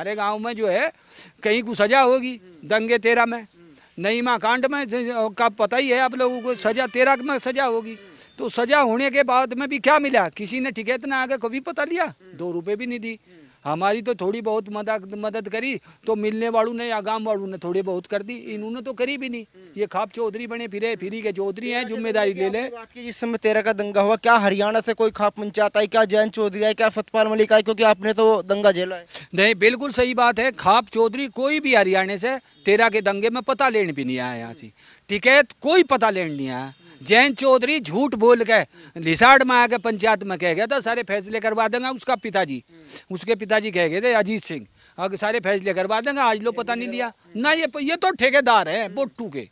हमारे गांव में जो है कहीं को सजा होगी दंगे तेरह में नईमा कांड में का पता ही है आप लोगों को सजा तेरह में सजा होगी तो सजा होने के बाद में भी क्या मिला किसी ने ठिकेत ना आगे कभी पता लिया दो रुपए भी नहीं दी हमारी तो थोड़ी बहुत मदद मदद करी तो मिलने वालों ने या गांव वालों ने थोड़ी बहुत कर दी इन्होंने तो करी भी नहीं हम्म। ये खाप चौधरी बने फिरे फिरी के चौधरी हैं जिम्मेदारी ले लें जिस समय तेरह का दंगा हुआ क्या हरियाणा से कोई खाप पंचायत आई क्या जैन चौधरी आई क्या सतपाल मलिक आई क्योंकि आपने तो दंगा झेला है नहीं बिल्कुल सही बात है खाप चौधरी कोई भी हरियाणा से तेरह के दंगे में पता लेने भी नहीं आया यहाँ से है कोई पता लेने नहीं आया जैन चौधरी झूठ बोल के लिसाड़ में आके पंचायत में कह गया था तो सारे फैसले करवा देंगे उसका पिताजी उसके पिताजी कह गए थे अजीत सिंह अगर सारे फैसले करवा देंगे आज लोग पता नहीं लिया ना ये ये तो ठेकेदार है बोटू के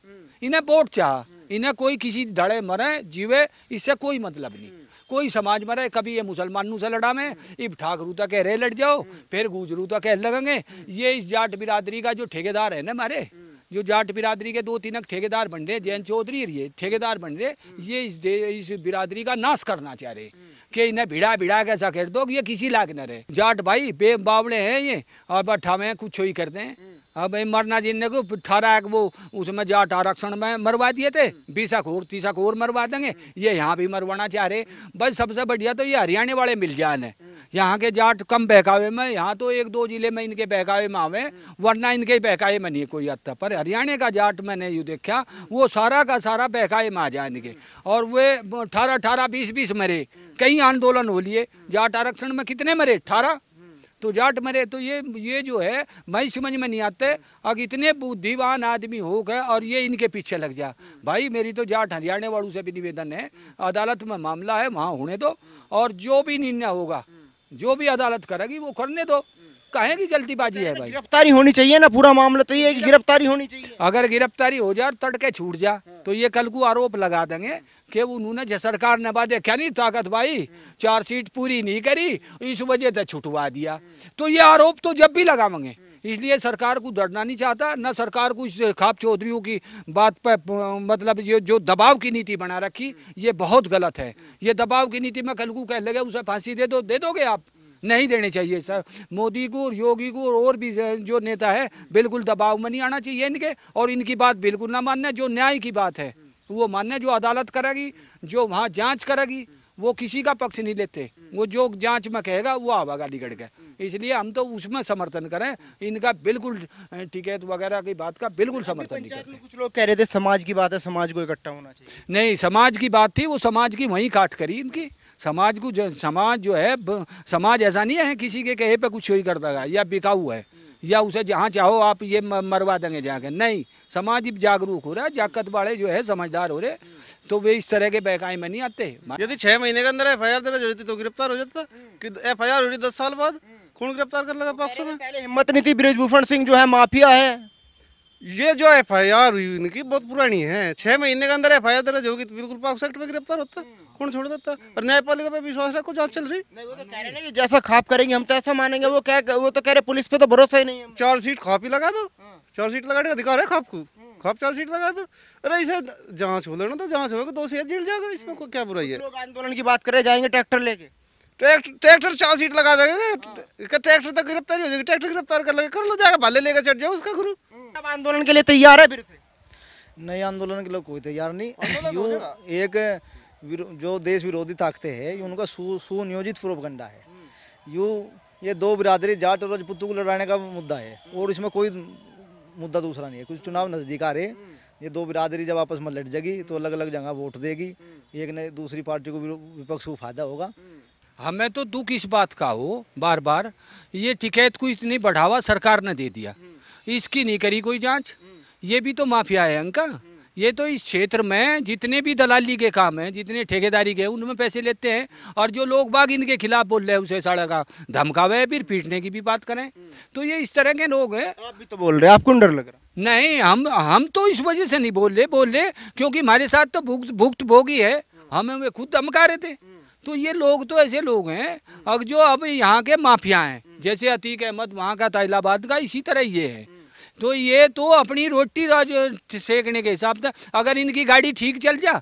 इन्हें वोट चाह इन्हें कोई किसी डड़े मरे जीवे इससे कोई मतलब नहीं कोई समाज मरे कभी ये मुसलमानों से लड़ा में इब ठाकरू तक तो कह रहे लड़ जाओ फिर गुजरू तक तो कह लगेंगे ये इस जाट बिरादरी का जो ठेकेदार है ना मारे जो जाट बिरादरी के दो तीन ठेकेदार बन रहे जैन चौधरी ये ठेकेदार बन रहे ये इस, इस बिरादरी का नाश करना चाह रहे हम्म। कि इन्हें भिड़ा भिड़ा के कर दो ये किसी लाग न रहे जाट भाई बे बावड़े हैं ये अब अठावे कुछ ही करते हैं हम्म। अब मरना जिनने को ठहरा वो उसमें जाट आरक्षण में मरवा दिए थे हम्म। बीसा खोर तीसा खोर मरवा देंगे ये यहाँ भी मरवाना चाह रहे बस सबसे बढ़िया तो ये हरियाणा वाले मिल जान है यहाँ के जाट कम बहकावे में यहाँ तो एक दो जिले में इनके बहकावे में आवे वरना इनके बहकावे में नहीं कोई आता पर हरियाणा का जाट मैंने यूँ देखा वो सारा का सारा बहकावे में आ जाए इनके और वे अठारह अठारह बीस बीस मरे कई आंदोलन हो लिए जाट आरक्षण में कितने मरे अठारह तो जाट मरे तो ये ये जो है मैं समझ में नहीं आते अब इतने बुद्धिवान आदमी हो गए और ये इनके पीछे लग जा भाई मेरी तो जाट हरियाणा वालों से भी निवेदन है अदालत में मामला है वहाँ होने दो और जो भी निर्णय होगा जो भी अदालत करेगी वो करने दो कहेगी जल्दीबाजी है भाई गिरफ्तारी होनी चाहिए ना पूरा मामला तो ये है कि गिरफ्तारी होनी चाहिए अगर गिरफ्तारी हो जाए तड़के छूट जा तो ये कल को आरोप लगा देंगे कि उन्होंने सरकार ने बाद क्या नहीं ताकत भाई चार सीट पूरी नहीं करी इस वजह से छुटवा दिया तो ये आरोप तो जब भी लगावेंगे इसलिए सरकार को डरना नहीं चाहता न सरकार को इस खाप चौधरी की बात पर मतलब ये जो दबाव की नीति बना रखी ये बहुत गलत है ये दबाव की नीति में कल को कह लगे उसे फांसी दे दो दे दोगे आप नहीं देने चाहिए सर मोदी को और योगी को और, और भी जो नेता है बिल्कुल दबाव में नहीं आना चाहिए इनके और इनकी बात बिल्कुल ना मानना जो न्याय की बात है वो मानना जो अदालत करेगी जो वहाँ जाँच करेगी वो किसी का पक्ष नहीं लेते वो जो जांच में कहेगा वो आवा गाली गया इसलिए हम तो उसमें समर्थन करें इनका बिल्कुल टिकट वगैरह की बात का बिल्कुल समर्थन नहीं करते कुछ लोग कह रहे थे समाज की बात है समाज को इकट्ठा होना चाहिए नहीं समाज की बात थी वो समाज की वहीं काट करी इनकी समाज को जो समाज जो है समाज ऐसा नहीं है किसी के कहे पे कुछ ही करता है या बिकाऊ है या उसे जहाँ चाहो आप ये मरवा देंगे जाके नहीं समाज जागरूक हो रहा है जाकत वाले जो है समझदार हो रहे तो वे इस तरह के बहकाए में नहीं आते हम्म। यदि छह महीने के अंदर एफ आई आर दर्ज होती तो गिरफ्तार हो जाता हम्म। एफ आई आर हो रही दस साल बाद कौन हम्म। गिरफ्तार कर लगा तो पक्ष में पहले हिम्मत नहीं थी ब्रिज भूषण सिंह जो है माफिया है ये जो एफ आई आर हुई इनकी बहुत पुरानी है छह महीने के अंदर एफ आई आर दर्ज होगी तो बिल्कुल पाक सेक्टर में गिरफ्तार होता कौन छोड़ देता और न्यायपालिका पे विश्वास रखो जांच चल रही नहीं वो तो कह रहे ना कि जैसा खाप करेंगे हम तो ऐसा मानेंगे वो क्या वो तो कह रहे पुलिस पे तो भरोसा ही नहीं है सीट खाप ही लगा दो हाँ। चार सीट लगाने का अधिकार है खाप को हाँ। खाप सीट लगा दो अरे इसे जाँच हो लेना तो जाँच होगा दो सीट जीट जाएगा इसमें क्या बुराई है आंदोलन की बात करे जाएंगे ट्रैक्टर लेके ट्रैक्टर चार सीट लगा देगा ट्रैक्टर तक गिरफ्तार हो जाएगी ट्रैक्टर गिरफ्तार कर लगेगा कर लो जाएगा भाले लेकर चढ़ जाओ उसका गुरु आंदोलन के लिए तैयार है फिर से आंदोलन के लोग कोई तैयार नहीं यू एक जो देश विरोधी ताकते हैं ये उनका सुनियोजित प्रोपगंडा है यू ये दो बिरादरी जाट और रजपुतों को लड़ाने का मुद्दा है और इसमें कोई मुद्दा दूसरा नहीं है कुछ चुनाव नज़दीक आ रहे ये दो बिरादरी जब आपस में लड़ जाएगी तो अलग अलग जगह वोट देगी एक ने दूसरी पार्टी को विपक्ष को फायदा होगा हमें हाँ, तो दुख इस बात का हो बार बार ये टिकैत को इतनी बढ़ावा सरकार ने दे दिया हम्म। इसकी नहीं करी कोई जांच हम्म। ये भी तो माफिया है अंका हम्म। ये तो इस क्षेत्र में जितने भी दलाली के काम हैं जितने ठेकेदारी के उनमें पैसे लेते हैं और जो लोग बाग इनके खिलाफ बोल रहे हैं उसे सड़क का धमकावे फिर पीटने की भी बात करें तो ये इस तरह के लोग हैं आप भी तो बोल रहे हैं आपको डर लग रहा नहीं हम हम तो इस वजह से नहीं बोल रहे बोल रहे क्योंकि हमारे साथ तो भुक्त भुक्त भोगी है हमें वे खुद धमका रहे थे तो ये लोग तो ऐसे लोग हैं और जो अब यहाँ के माफिया हैं जैसे अतीक अहमद वहाँ का तैलाबाद का इसी तरह ये है तो ये तो अपनी रोटी सेकने के हिसाब से अगर इनकी गाड़ी ठीक चल जा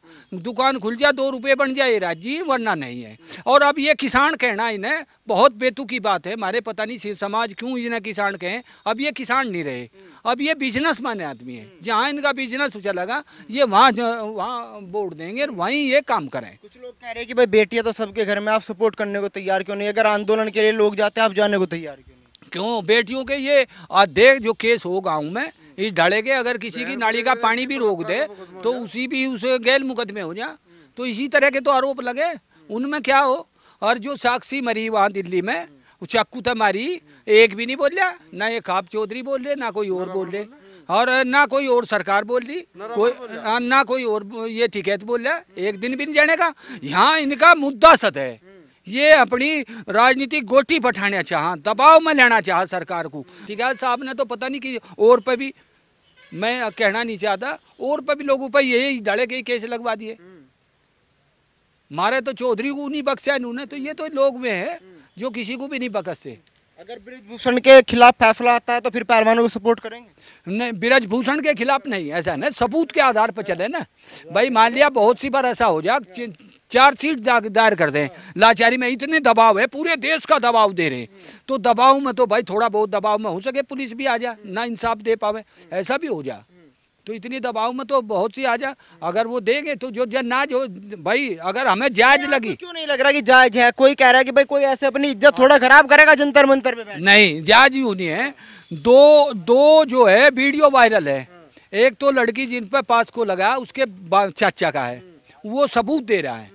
दुकान खुल जा दो रुपये बन जाए राज्य वरना नहीं है और अब ये किसान कहना इन्हें बहुत बेतु की बात है हमारे पता नहीं समाज क्यों इन्हें किसान कहें अब ये किसान नहीं रहे अब ये बिजनेस माने आदमी है जहाँ इनका बिजनेस चलेगा ये वहाँ वहाँ वोट देंगे और वहीं ये काम करें कह रहे कि भाई बेटियां तो सबके घर में आप सपोर्ट करने को तैयार क्यों नहीं अगर आंदोलन के लिए लोग जाते हैं आप जाने को तैयार क्यों नहीं क्यों बेटियों के ये आज देख जो केस हो गाँव में ये डाले के अगर किसी की नाली का पानी भी रोक दे तो उसी भी उस गैल मुकदमे हो जाए तो इसी तरह के तो आरोप लगे उनमें क्या हो और जो साक्षी मरी वहाँ दिल्ली में चाकू था मारी एक भी नहीं बोल रहा ना ये खाप चौधरी बोल रहे ना कोई और बोल रहे और ना कोई और सरकार बोल रही कोई हाँ, ना कोई और ये ठिकैत बोल रहा है एक दिन भी नहीं जाने का यहाँ इनका मुद्दा सत है हम्म। ये अपनी राजनीति गोटी पठाना चाह दबाव में लेना चाह सरकार को ठिकैत साहब ने तो पता नहीं कि और पर भी मैं कहना नहीं चाहता और पर भी लोगों पर यही डाले के केस लगवा दिए हम्म। मारे तो चौधरी को नहीं बख्शा इन्होंने तो ये तो लोग में है हम्म। जो किसी को भी नहीं बख्शे अगर ब्रिजभूषण के खिलाफ फैसला आता है तो फिर पहलवानों को सपोर्ट करेंगे ब्रज भूषण के खिलाफ नहीं ऐसा ना सबूत के आधार पर चले ना भाई मान लिया बहुत सी बार ऐसा हो जाए चार सीट दायर कर दें लाचारी में इतने दबाव है पूरे देश का दबाव दे रहे हैं तो दबाव में तो भाई थोड़ा बहुत दबाव में हो सके पुलिस भी आ जा ना इंसाफ दे पावे ऐसा भी हो जा तो इतनी दबाव में तो बहुत सी आ जा अगर वो देंगे तो जो ना जो भाई अगर हमें जायज लगी क्यों नहीं लग रहा कि जायज है कोई कह रहा है कि भाई कोई ऐसे अपनी इज्जत थोड़ा खराब करेगा जंतर मंतर में नहीं जायज ही होनी है दो दो जो है वीडियो वायरल है एक तो लड़की जिन पर पास को लगा उसके चाचा का है वो सबूत दे रहा है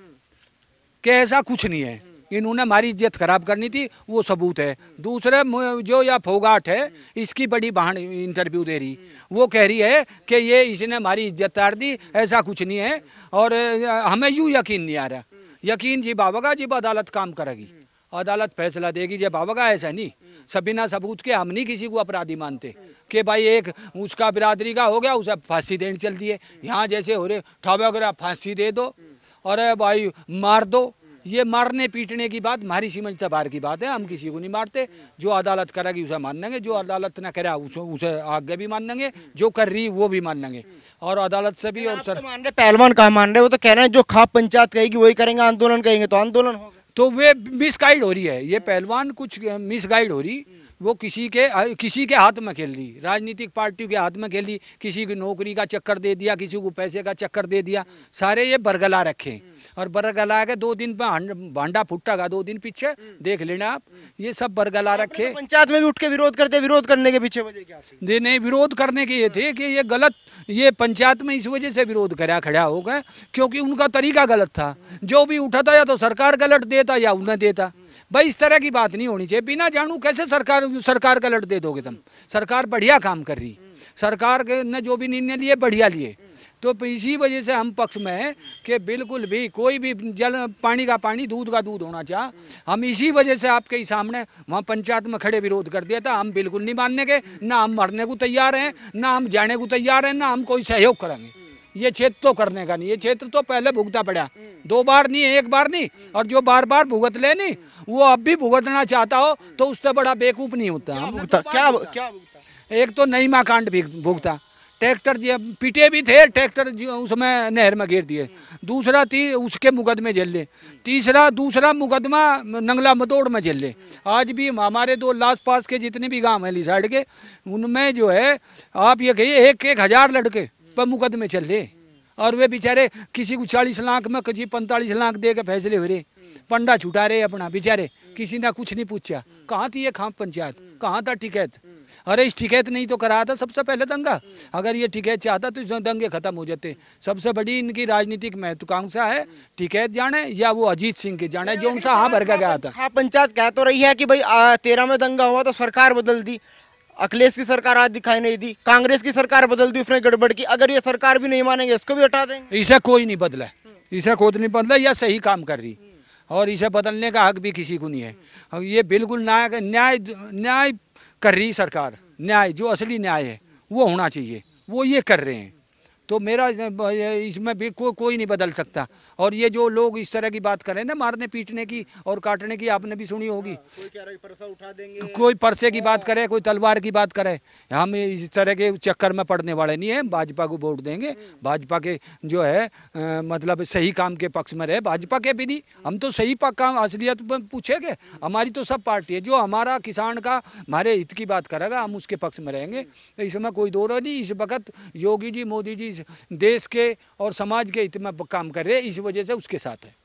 कि ऐसा कुछ नहीं है इन्होंने हमारी इज्जत खराब करनी थी वो सबूत है दूसरे जो या फोगाट है इसकी बड़ी बहन इंटरव्यू दे रही वो कह रही है कि ये इसने हमारी इज्जत तार दी ऐसा कुछ नहीं है और हमें यूँ यकीन नहीं आ रहा यकीन जी बाबा का जी अदालत काम करेगी अदालत फैसला देगी जी बाबा का ऐसा नहीं सबिना सबूत के हम नहीं किसी को अपराधी मानते कि भाई एक उसका बिरादरी का हो गया उसे फांसी देने चल दिए यहाँ जैसे हो रहे ठाबा वगैरह फांसी दे दो अरे भाई मार दो ये मारने पीटने की बात मारी सीमा तबार की बात है हम किसी को नहीं मारते जो अदालत करेगी उसे मान लेंगे जो अदालत ना करे उसे उसे आगे भी मान लेंगे जो कर रही वो भी मान लेंगे और अदालत से भी और सर तो मान रहे पहलवान कहा मान रहे वो तो कह रहे हैं जो खाप पंचायत कहेगी वही करेंगे आंदोलन कहेंगे तो आंदोलन होगा तो वे मिसगाइड हो रही है ये पहलवान कुछ मिसगाइड हो रही वो किसी के किसी के हाथ में खेल दी राजनीतिक पार्टियों के हाथ में खेल दी किसी की नौकरी का चक्कर दे दिया किसी को पैसे का चक्कर दे दिया सारे ये बरगला रखे और बरगला के दो दिन भांडा फुटागा दो दिन पीछे हम्म। देख लेना आप ये सब बरगला रखे तो पंचायत में भी उठ के विरोध करते विरोध करने के पीछे वजह क्या नहीं विरोध करने के ये थे हाँ। कि ये गलत ये पंचायत में इस वजह से विरोध करा खड़ा हो गए क्योंकि उनका तरीका गलत था हम्म। जो भी उठाता या तो सरकार गलत देता या उन्हें देता हम्म। भाई इस तरह की बात नहीं होनी चाहिए बिना जानू कैसे सरकार सरकार गलत दे दोगे तुम सरकार बढ़िया काम कर रही सरकार ने जो भी निर्णय लिए बढ़िया लिए तो इसी वजह से हम पक्ष में हैं कि बिल्कुल भी कोई भी जल पानी का पानी दूध का दूध होना चाह हम इसी वजह से आपके ही सामने वहाँ पंचायत में खड़े विरोध कर दिया था हम बिल्कुल नहीं मानने के ना हम मरने को तैयार हैं ना हम जाने को तैयार हैं ना हम कोई सहयोग करेंगे ये क्षेत्र तो करने का नहीं ये क्षेत्र तो पहले भुगता पड़ा दो बार नहीं एक बार नहीं और जो बार बार भुगत ले नहीं वो अब भी भुगतना चाहता हो तो उससे बड़ा बेकूफ नहीं होता क्या क्या एक तो नई माकांड कांड भुगता ट्रैक्टर जी पीटे भी थे ट्रैक्टर जी उसमें नहर में घेर दिए दूसरा थी उसके मुकदमे झेल ले तीसरा दूसरा मुकदमा नंगला मदोड़ में झेल ले आज भी हमारे दो लास पास के जितने भी गांव हैं साइड के उनमें जो है आप ये कहिए एक एक हज़ार लड़के पर मुकदमे चल रहे और वे बेचारे किसी को चालीस लाख में किसी पैंतालीस लाख दे के फैसले हो रहे पंडा छुटा रहे अपना बेचारे किसी ने कुछ नहीं पूछा कहाँ थी ये खाम पंचायत कहाँ था टिकैत अरे इस ठिकैत नहीं तो कराया था सबसे पहले दंगा अगर ये टिकैत चाहता तो दंगे ख़त्म हो जाते सबसे बड़ी इनकी राजनीतिक महत्वाकांक्षा है ठिकैत जाने या वो अजीत सिंह के जाने जो उनसे हाँ भर के गया था हाँ पंचायत कह तो रही है कि भाई तेरह में दंगा हुआ तो सरकार बदल दी अखिलेश की सरकार आज दिखाई नहीं दी कांग्रेस की सरकार बदल दी उसने गड़बड़ की अगर ये सरकार भी नहीं मानेंगे इसको भी हटा देंगे इसे कोई नहीं बदला इसे खुद नहीं बदला या सही काम कर रही और इसे बदलने का हक भी किसी को नहीं है ये बिल्कुल न्याय न्याय न्याय कर रही सरकार न्याय जो असली न्याय है वो होना चाहिए वो ये कर रहे हैं तो मेरा इसमें भी को, कोई नहीं बदल सकता और ये जो लोग इस तरह की बात करें ना मारने पीटने की और काटने की आपने भी सुनी होगी कोई, कोई परसे की बात करे कोई तलवार की बात करे हम इस तरह के चक्कर में पड़ने वाले नहीं है भाजपा को वोट देंगे भाजपा के जो है आ, मतलब सही काम के पक्ष में रहे भाजपा के भी नहीं हम तो सही काम असलियत में पूछेंगे हमारी तो सब पार्टी है जो हमारा किसान का हमारे हित की बात करेगा हम उसके पक्ष में रहेंगे इसमें कोई दो रहा नहीं इस वक्त योगी जी मोदी जी देश के और समाज के हित में काम कर रहे इस वजह से उसके साथ है